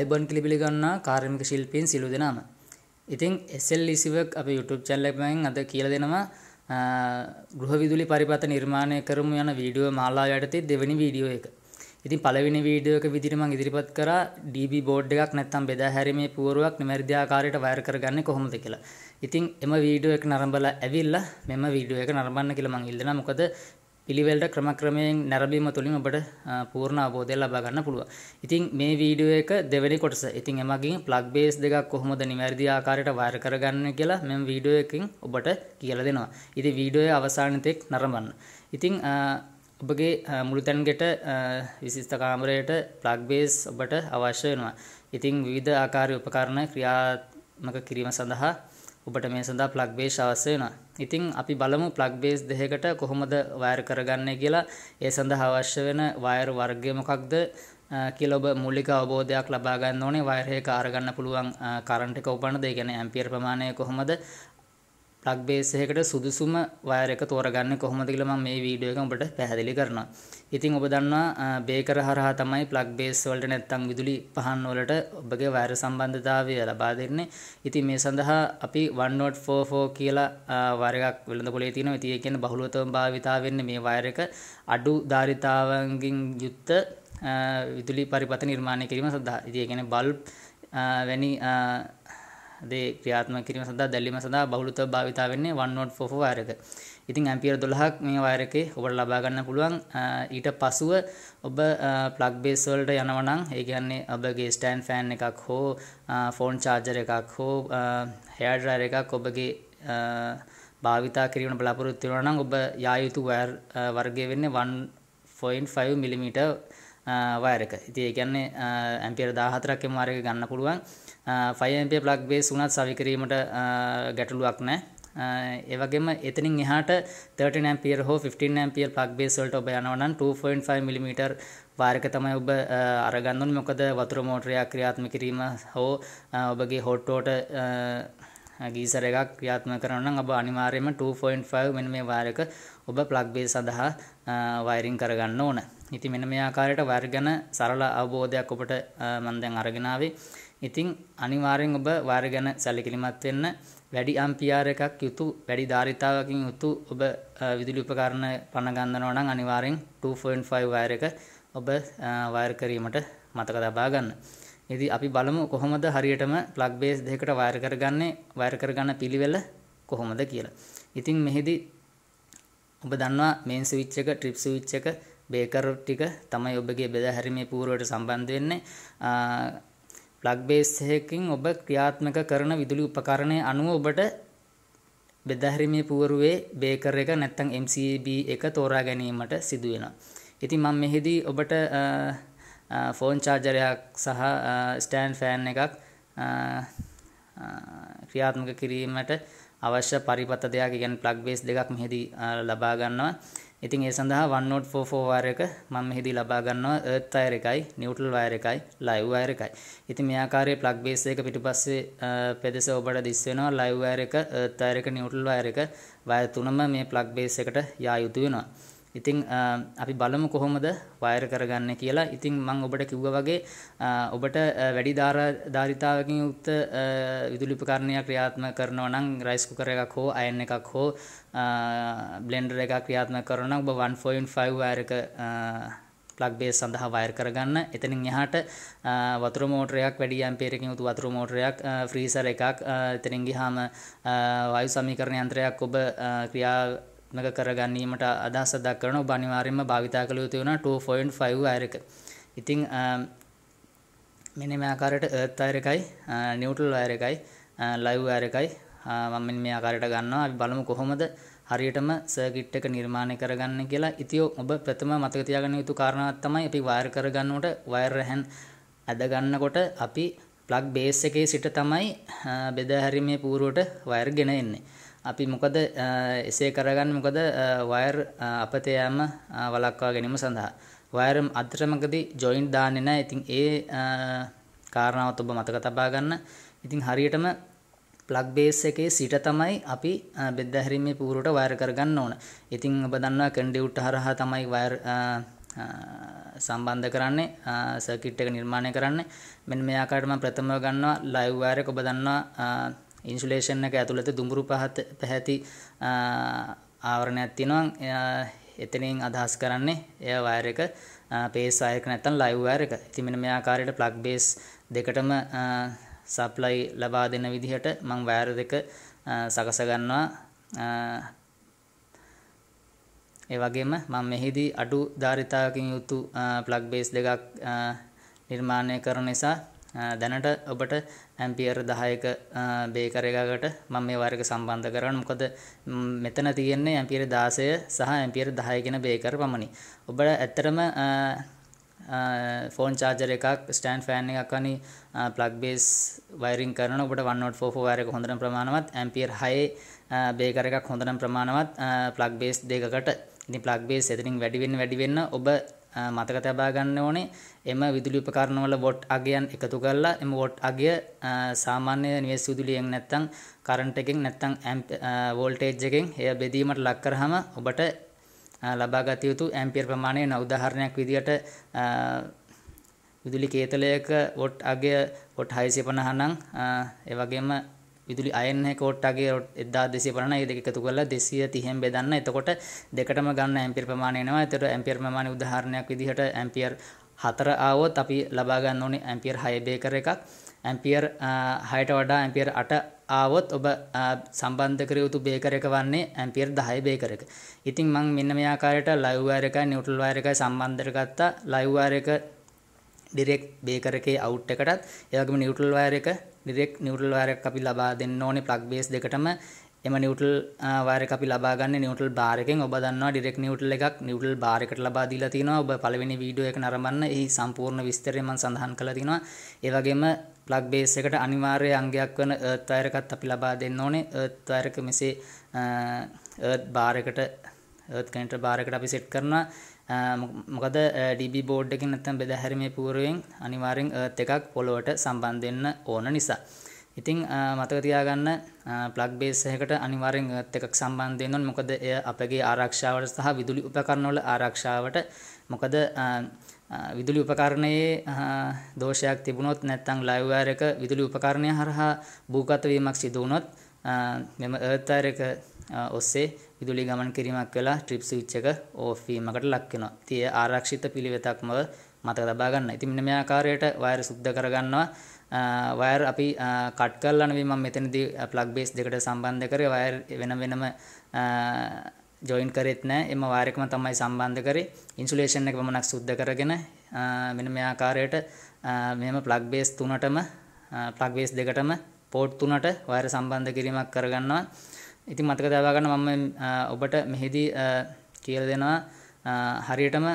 අයිබොන් කලි පිළිගන්නා කාර්මික ශිල්පීන් සිලු දෙනාම ඉතින් එසල් ලිසිවක් අප YouTube චැල්ලක්මෙන් අද කියල දෙනවා ගෘහ විදුලි පරිපත නිර්මාණය කරමු යන වීඩියෝ මාලා යටතේ දෙවැනි වීඩියෝ එක ඉතින් පළවෙනි වීඩියෝක විදිරම ඉදිරිපත් කර DB බෝඩ් එකක් නැත්තම් බෙදා හැරීමේ පුවරුවක් නිමැරදිආකාරයට වයර් කරගන්නේ කොහොමද කියලා. ඉතින් එම වීඩියෝ එක නරඹලා ඇවිල්ලා මෙම වීඩියෝ එක නරඹන්න කියලා මම ඉල්ලනවා. මොකද පිළිවෙලට ක්‍රමක්‍රමයෙන් නැරඹීම තුළින් ඔබට පූර්ණ අවබෝධය ලබා ගන්න පුළුවන්. ඉතින් මේ වීඩියෝ එක දෙවෙනි කොටස. ඉතින් එමගින් ප්ලග් බේස් දෙකක් කොහොමද නිවැරදි ආකාරයට වයර් කරගන්නේ කියලා මම වීඩියෝ එකකින් ඔබට කියලා දෙනවා. ඉතින් වීඩියෝ අවසානතෙක් නරඹන්න. ඉතින් ඔබගේ මුළුතැන්ගෙට විශිෂ්ට කාමරයට ප්ලග් බේස් ඔබට අවශ්‍ය වෙනවා. ඉතින් විවිධ ආකාරයේ උපකරණ ක්‍රියාත්මක කිරීම සඳහා ඔබට මේ සඳහා ප්ලග් බේස් අවශ්‍ය වෙනවා. ඉතින් අපි බලමු ප්ලග් බේස් දෙකකට කොහොමද වයර් කරගන්නේ කියලා. ඒ සඳහා අවශ්‍ය වෙන වයර් වර්ගය මොකක්ද කියලා ඔබ මූලික අවබෝධයක් ලබා ගන්න ඕනේ. වයර් එක අරගන්න පුළුවන් කරන්ට් එක උපනද, ඒ කියන්නේ ඇම්පියර් ප්‍රමාණය කොහොමද, ප්ලග් බේස් එකකට සුදුසුම වයර් එක තෝරගන්නේ කොහොමද කියලා මම මේ වීඩියෝ එක ඔබට පැහැදිලි කරනවා. ඉතින් ඔබ දන්නවා බේකර හරහා තමයි ප්ලග් බේස් වලට නැත්තම් විදුලි පහන් වලට ඔබගේ වයර් සම්බන්ධතාවය ලබා දෙන්නේ. ඉතින් මේ සඳහා අපි 1.44 කියලා වයර් එකක් වෙළඳපොලේ තියෙනවා. ඉතින් ඒ කියන්නේ බහුලවතම භාවිතා වෙන්නේ මේ වයර් එක අඩු ධාරිතාවන්ගෙන් යුක්ත විදුලි පරිපථ නිර්මාණය කිරීම සඳහා. ඉතින් ඒ කියන්නේ බල්බ් වැනි දේ ක්‍රියාත්මක කිරීම සඳහා දැල්වීම සඳහා බහුලතව භාවිතා වෙන්නේ 1.44 වයර් එක. ඉතින් ඇම්පියර් 12ක් මේ වයර් එකේ ඔබට ලබා ගන්න පුළුවන්. ඊට පසුව ඔබ ප්ලග් බේස් වලට යනවා නම් ඒ කියන්නේ ඔබගේ ස්ටෑන්ඩ් ෆෑන් එකක් හෝ ෆෝන් charger එකක් හෝ hair dryer එකක් ඔබගේ භාවිතා කිරීම බලාපොරොත්තු වෙනවා නම් ඔබ යා යුතු වයර් වර්ගය වෙන්නේ 1.5 mm වයරක ඉති ඒගැන්නේ ඇම්පියර දාහතරක් මාරක ගන්න පුළුවන් ෆයිම්පිය ප්ලක් බේ සුනත් සවිකිරීමට ගැටලුවක් නෑ ඒවගේම එතනින් එහට 13 ඇම්පියර හෝ 15 ඇම්පියර ප්ලක් බේස් වලට ඔබ යනවනම් 2.5 mm වාරක තමයි ඔබ අරගන්නුන් මොකද වතුර මෝටරයක් ක්‍රියාත්මක කිරීම හෝ ඔබගේ හොට්ටෝට ගීසර එකක් ක්‍රියාත්මක කරනවා නම් ඔබ අනිවාර්යයෙන්ම 2.5 මෙන්න මේ වාරක ඔබ ප්ලග් බේස් සඳහා වයරින් කරගන්න ඕන. ඉතින් මෙන්න මේ ආකාරයට වයර් ගැන සරල අවබෝධයක් ඔබට මම දැන් අරගෙන ආවේ. ඉතින් අනිවාර්යෙන් ඔබ වයර් ගැන සැලකිලිමත් වෙන්න වැඩි අම්පියාර එකක් යුතු වැඩි ධාරිතාවකින් යුතු ඔබ විදුලි උපකරණ පණ ගන්නවා නම් අනිවාර්යෙන් 2.5 වයර් එක ඔබ වයර් කිරීමට මතක තබා ගන්න. ඉතින් අපි බලමු කොහොමද හරියටම ප්ලග් බේස් දෙකකට වයර් කරගන්නේ වයර් කරගන්න පිළිවෙල කොහොමද කියලා. ඉතින් මෙහිදී ඔබ දන්නවා මේන් ස්විච් එක ට්‍රිප් ස්විච් එක බේකර් ටික තමයි ඔබගේ බෙදා හැරීමේ පූර්වයට සම්බන්ධ වෙන්නේ ප්ලග් බේස් එකකින් ඔබ ක්‍රියාත්මක කරන විදුලි උපකරණය අනුව ඔබට බෙදා හැරීමේ පූර්වයේ බේකර් එක නැත්නම් MCB එක තෝරා ගැනීමට සිදු වෙනවා. ඉතින් මම මෙහිදී ඔබට ෆෝන් චාර්ජරයක් සහ ස්ටෑන්ඩ් ෆෑන් එකක් ක්‍රියාත්මක කිරීමට අවශ්‍ය පරිපත දෙයක් කියන්නේ plug base දෙකක් මෙහිදී ලබා ගන්නවා. ඉතින් ඒ සඳහා 1.44 වයර් එක මම මෙහිදී ලබා ගන්නවා earth wire එකයි neutral wire එකයි live wire එකයි. ඉතින් මේ ආකාරයේ plug base එක පිටිපස්සේ පෙදෙස ඔබට දිස් වෙනවා live wire එක earth wire එක neutral wire එක වයර් තුනම මේ plug base එකට යා යුතු වෙනවා. ඉතින් අපි බලමු කොහොමද වයර් කරගන්න කියලා ඉතින් මං ඔබට කිව්ව වගේ ඔබට වැඩි ධාරිතාවකින් යුක්ත විදුලි උපකරණයක් ක්‍රියාත්මක කරනවා නම් රයිස් කුකර් එකක් හෝ අයන් එකක් හෝ බ්ලෙන්ඩර් එකක් ක්‍රියාත්මක කරනවා නම් ඔබ 1.5 වයර් එක ප්ලග් බේස් සඳහා වයර් කරගන්න එතනින් එහාට වතුර මෝටරයක් වැඩි ඇම්පේරකින් යුතු වතුර මෝටරයක් ෆ්‍රීසර් එකක් එතනින් ගියාම වායු සමීකරණ යන්ත්‍රයක් ඔබ ක්‍රියා ක්‍රියාත්මක කරගැනීමට අදහස දක්වන ඔබ අනිවාර්යයෙන්ම භාවිතා කළ යුතු වෙනවා 2.5 අයර එක. ඉතින් මෙන්න මේ ආකාරයට earth අයර එකයි neutral අයර එකයි live අයර එකයි මම මෙන්න මේ ආකාරයට ගන්නවා. අපි බලමු කොහොමද හරියටම සර්කිට් එක නිර්මාණය කරගන්න කියලා. ඉතින් ඔබ ප්‍රථම මතක තියාගන්න යුතු කාරණාවක් තමයි අපි වයර් කරගන්නකොට වයර් රැහන් ඇද ගන්නකොට අපි ප්ලග් බේස් එකේ සිට තමයි බෙදා හැරීමේ පූර්වට වයර් ගෙන එන්නේ. අපි මොකද එසේ කරගන්න මොකද වයර් අපතේ යෑම වළක්වා ගැනීම සඳහා වයර් අතරමඟදී ජොයින්ට් දාන්නේ නැහැ. ඉතින් ඒ කාරණාවත් ඔබ මතක තබා ගන්න. ඉතින් හරියටම ප්ලග් බේස් එකේ සිට තමයි අපි බෙද හැරීමේ පූරුවට වයර් කරගන්න ඕන. ඉතින් ඔබ දන්නවා කන්ඩියුට් හරහා තමයි වයර් සම්බන්ධ කරන්නේ සර්කිට් එක නිර්මාණය කරන්නේ. මෙන්න මේ ආකාරයටම ප්‍රථමව ගන්නවා ලයිව් වයර් එක ඔබ දන්නවා ඉන්සුලේෂන් එක ඇතුළත දුඹුරු පහත පැහැති ආවරණයක් තියෙනවා එතනින් අදහස් කරන්නේ එය වයර් එක පේස් වයර් එක නැත්නම් ලයිව් වයර් එක. ඉතින් මෙන්න මේ ආකාරයට ප්ලග් බේස් දෙකටම සප්ලයි ලබා දෙන විදිහට මම වයර් දෙක සකස ගන්නවා. ඒ වගේම මම මෙහිදී අඩු ධාරිතාවකින් යුතු ප්ලග් බේස් දෙකක් නිර්මාණය කරන නිසා දැනට ඔබට ඇම්පියර් දහයක බේකරයකට මම මේ වර්ග සම්බන්ධ කරන්න මොකද මෙතන තියෙන්නේ ඇම්පියර් දාසය සහ ඇම්පියර් දහයගෙන බේකර පමණි ඔබට ඇත්තරම ෆෝන් චාර්ජර එකක් ස්ටෑන් ෆෑන් එකක් වනි ප්ලක් බේස් වයිරින් කරන ඔබට 1.44 වයර් එක හොඳටම ප්‍රමාණවත් ඇම්පියර් 6 බේකර එකක් හොඳටම ප්‍රමාණවත් ප්ලක් බේස් දෙකකට ඉතින් ප්ලක් බේස් එතනින් වැඩි වෙන්න වැඩි වෙන්න ඔබ මතක තබා ගන්න ඕනේ එම විදුලි උපකරණවල වොට් අගයන් එකතු කරලා එම වොට් අගය සාමාන්‍ය නිවෙස් විදුලියෙන් නැත්තම් කරන්ට් එකෙන් නැත්තම් වෝල්ටේජ් එකෙන් එය බෙදීමට ලක් කරාම ඔබට ලබා ගත යුතු ඇම්පියර් ප්‍රමාණය වෙන උදාහරණයක් විදිහට විදුලි කේතලයක වොට් අගය වොට් 650 නම් ඒ වගේම විදුලි අයන කෝට්ටගේ 1250 ඒ දෙක එකතු කරලා 230න් බෙදන්න. එතකොට දෙකටම ගන්න ඇම්පියර් ප්‍රමාණය එනවා. එතකොට ඇම්පියර් ප්‍රමාණය උදාහරණයක් විදිහට ඇම්පියර් 4 ආවොත් අපි ලබා ගන්න ඕනේ ඇම්පියර් 6 බේකර් එකක්. ඇම්පියර් 6ට වඩා ඇම්පියර් 8 ආවොත් ඔබ සම්බන්ධ කර යුතු බේකර් එක වන්නේ ඇම්පියර් 10 බේකර් එක. ඉතින් මම මෙන්න මේ ආකාරයට ලයිව් වයර් එකයි නිව්ට්‍රල් වයර් එකයි සම්බන්ධ කරගත්තා. ලයිව් වයර් එක ඩිරෙක් බේකර එකේ අවුට් එකටත් ඒ වගේම නිව්ට්‍රල් වයර් එක ඩිරෙක් නිව්ට්‍රල් වයර් එකක් අපි ලබා දෙන්න ඕනේ ප්ලග් බේස් දෙකටම එම නිව්ට්‍රල් වයර් එක අපි ලබා ගන්න නිව්ට්‍රල් බාර් එකෙන් ඔබ දන්නවා ඩිරෙක් නිව්ට්‍රල් එකක් නිව්ට්‍රල් බාර් එකට ලබා දීලා තිනවා ඔබ පළවෙනි වීඩියෝ එක නරඹන්න එහි සම්පූර්ණ විස්තරය මම සඳහන් කරලා තිනවා ඒ වගේම ප්ලග් බේස් එකට අනිවාර්ය අංගයක් වන ඒත් වයර් එකත් අපි ලබා දෙන්න ඕනේ ඒත් වයර් එක මෙසේ ඒත් බාර් එකට ඒත් කනෙක්ටර් බාර් එකට අපි සෙට් කරනවා මොකද ඩිබි බෝඩ් එකෙන් නැත්තම් බෙදහැරීමේ පූර්වයෙන් අනිවාර්යෙන් අර්ත් එකක් පොළොවට සම්බන්ධ වෙන්න ඕන නිසා. ඉතිං මතක තියාගන්න ප්ලක් බේසහකට අනිවාරෙන් එකක් සම්බන්ධයනොන් මොකද එය අපගේ ආරක්ෂාවට සහ විදුලි උපකරණවල ආරක්ෂාවට මොකද විදුලි උපකරණයේ දෝෂයක් තිබුණොත් නැත්තං ලයිවර් එක විදුලි උපකරණය හරහා භූගතවීමක් සිදුවනොත් මෙම ඒත්තාරක ඔස්සේ විදුලි ගමන් කිරීමක් වෙලා ට්‍රිප් ස්විච් එක ඕෆ් වීමකට ලක් වෙනවා. ඉතින් ඒ ආරක්ෂිත පිළිවෙතක්ම මතක තබා ගන්න. ඉතින් මෙන්න මේ ආකාරයට වයර් සුද්ධ කරගන්නවා. වයර් අපි කට් කරලා නෙවෙයි මම මෙතනදී ප්ලග් බේස් දෙකට සම්බන්ධ කරේ වයර් වෙන වෙනම ජොයින් කරෙත් නෑ එම වයර් එකම තමයි සම්බන්ධ කරේ. ඉන්සුලේෂන් එක පමණක් සුද්ධ කරගෙන මෙන්න මේ ආකාරයට මෙහෙම ප්ලග් බේස් තුනටම ප්ලග් බේස් දෙකටම පෝට් තුනට වයර් සම්බන්ධ කිරීමක් කරගන්නවා. ඉතින් මතක තබා ගන්න මම ඔබට මෙහිදී කියලා දෙනවා හරියටම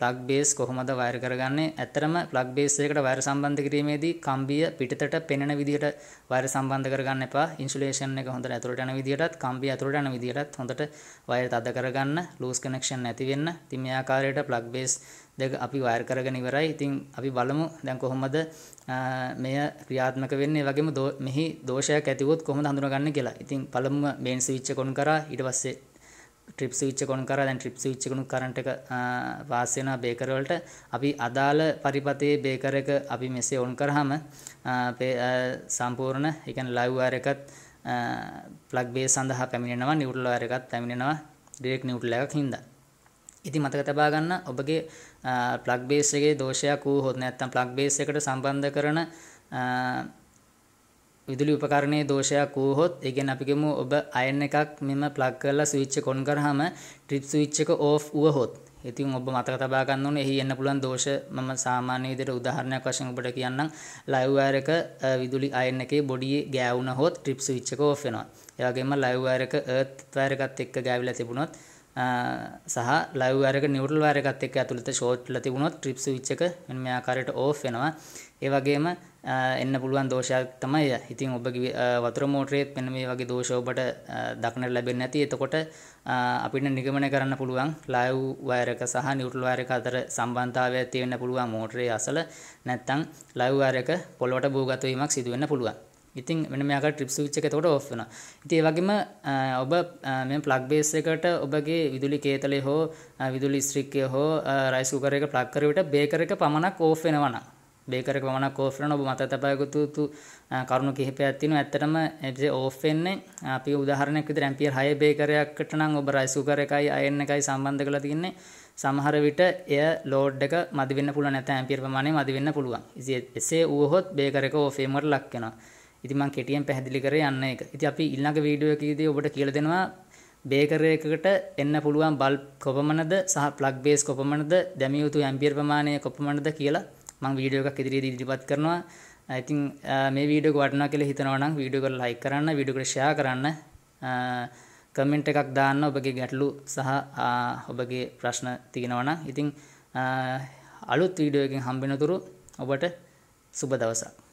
ප්ලග් බේස් කොහොමද වයර් කරගන්නේ? ඇත්තරම ප්ලග් බේස් එකකට වයර් සම්බන්ධ කිරීමේදී කම්බිය පිටතට පෙනෙන විදිහට වයර් සම්බන්ධ කරගන්න එපා. ඉන්සුලේෂන් එක හොඳට ඇතුළට යන විදිහටත්, කම්බිය ඇතුළට යන විදිහටත් හොඳට වයර් තද කරගන්න, ලූස් කනෙක්ෂන් නැති වෙන්න. ඉතින් මේ ආකාරයට ප්ලග් බේස් දෙක අපි වයර් කරගෙන ඉවරයි. ඉතින් අපි බලමු දැන් කොහොමද මෙය ක්‍රියාත්මක වෙන්නේ. ඒ වගේම මෙහි දෝෂයක් ඇති වුවොත් කොහොමද හඳුනාගන්නේ කියලා. ඉතින් පළමුව මේන් ස්විච් එක ඔන් කරා ඊට පස්සේ ට්‍රිප් ස්විච් එක ඔන් කරා දැන් ට්‍රිප් ස්විච් එකනුත් කරන්ට් එක පාස් වෙනවා බේකර් වලට අපි අදාළ පරිපතේ බේකර් එක අපි මෙසේ ඔන් කරාම සම්පූර්ණ ඒ කියන්නේ ලයිව් වයර් එකත් ප්ලග් බේස් සඳහා පැමිණෙනවා නිවුට්‍රල් වයර් එකත් පැමිණෙනවා ඩිරෙක්ට් නිවුට්‍රල් එකක් හින්දා ඉතින් මතක තබා ගන්න ඔබගේ ප්ලග් බේස් එකේ දෝෂයක් වූ හොත් නැත්නම් ප්ලග් බේස් එකට සම්බන්ධ කරන විදුලි උපකරණයේ දෝෂයක් වුවහොත් ඒ කියන්නේ අපි කියමු ඔබ අයන් එකක් මෙම ප්ලග් කරලා ස්විච් එක ඔන් කරාම ට්‍රිප් ස්විච් එක ඕෆ් වුවහොත් ඉතින් ඔබ මතක තබා ගන්න ඕනේ එහි එන්න පුළුවන් දෝෂ මම සාමාන්‍ය විදිහට උදාහරණයක් වශයෙන් ඔබට කියන්නම් ලයිව් වයර් එක විදුලි අයන් එකේ බොඩියේ ගෑවුනහොත් ට්‍රිප් ස්විච් එක ඕෆ් වෙනවා. ඒ වගේම ලයිව් වයර් එක අර්ත් වයර් එකත් එක්ක ගෑවිලා තිබුණොත් සහ ලයිව් වරක නිවුරල් වර එකත් එක්ක ඇතුළත ෂෝට්ල තිබුණොත් ට්‍රිප් විච් එක මෙන්න මේ ආකාරයට ඕෆ් වෙනවා ඒ වගේම එන්න පුළුවන් දෝෂයක් තමයි ඉතින් ඔබගේ වතුර මෝටරේත් මෙන්න මේ වගේ දෝෂ ඔබට දක්නට ලැබෙන්නේ නැති එතකොට අපිට නිගමනය කරන්න පුළුවන් ලයිව් වයර් එක සහ නිවුරල් වයර් එක අතර සම්බන්ධතාවයක් තියෙන්න පුළුවන් මෝටරේ අසල නැත්නම් ලයිව් වයර් එක පොළොවට භූගත වීමක් සිදු වෙන්න පුළුවන් ඉතින් මෙන මේක ට්‍රිප් විච් එක එතකොට ඔෆ් වෙනවා. ඉතින් ඒ වගේම ඔබ මේ ප්ලග් බේස් එකට ඔබගේ විදුලි කේතලේ හෝ විදුලි ස්ත්‍රික්කය හෝ රයිස් කුකර් එක ප්ලග් කරේ විට බේකර් එක පමණක් ඔෆ් වෙනවා නම් බේකර් එක පමණක් ඔෆ් වෙනවා ඔබ මත තබා ගත යුතු කරුණු කිහිපයක් තියෙනවා. ඇත්තටම ඒ ඔෆ් වෙන්නේ අපි උදාහරණයක් විදිහට ඇම්පියර් 6 බේකරයකට නම් ඔබ රයිස් කුකර් එකයි අයර්න් එකයි සම්බන්ධ කරලා තින්නේ. සමහර විට එය ලෝඩ් එක මදි වෙන්න පුළුවන් නැත්නම් ඇම්පියර් ප්‍රමාණය මදි වෙන්න පුළුවන්. ඉතින් එසේ වුවහොත් බේකර් එක ඔෆ් වීමකට ලක් වෙනවා. ඉතින් මම කෙටියෙන් පැහැදිලි කරේ යන්න එක. ඉතින් අපි ඊළඟ වීඩියෝ එකේදී ඔබට කියලා දෙනවා බේකර් එකකට එන්න පුළුවන් බල්බ් කොපමණද සහ ප්ලග් බේස් කොපමණද දැමිය යුතු ඇම්පියර් ප්‍රමාණය කොපමණද කියලා මම වීඩියෝ එකක් ඉදිරියේදී ඉදිරිපත් කරනවා. ඉතින් මේ වීඩියෝ එක වටිනවා කියලා හිතනවා නම් වීඩියෝ එක ලයික් කරන්න, වීඩියෝ එක ෂෙයා කරන්න, කමෙන්ට් එකක් දාන්න ඔබගේ ගැටලු සහ ඔබගේ ප්‍රශ්න තියෙනවා නම්. ඉතින් අලුත් වීඩියෝ එකකින් හම්බෙනතුරු ඔබට සුබ දවසක්.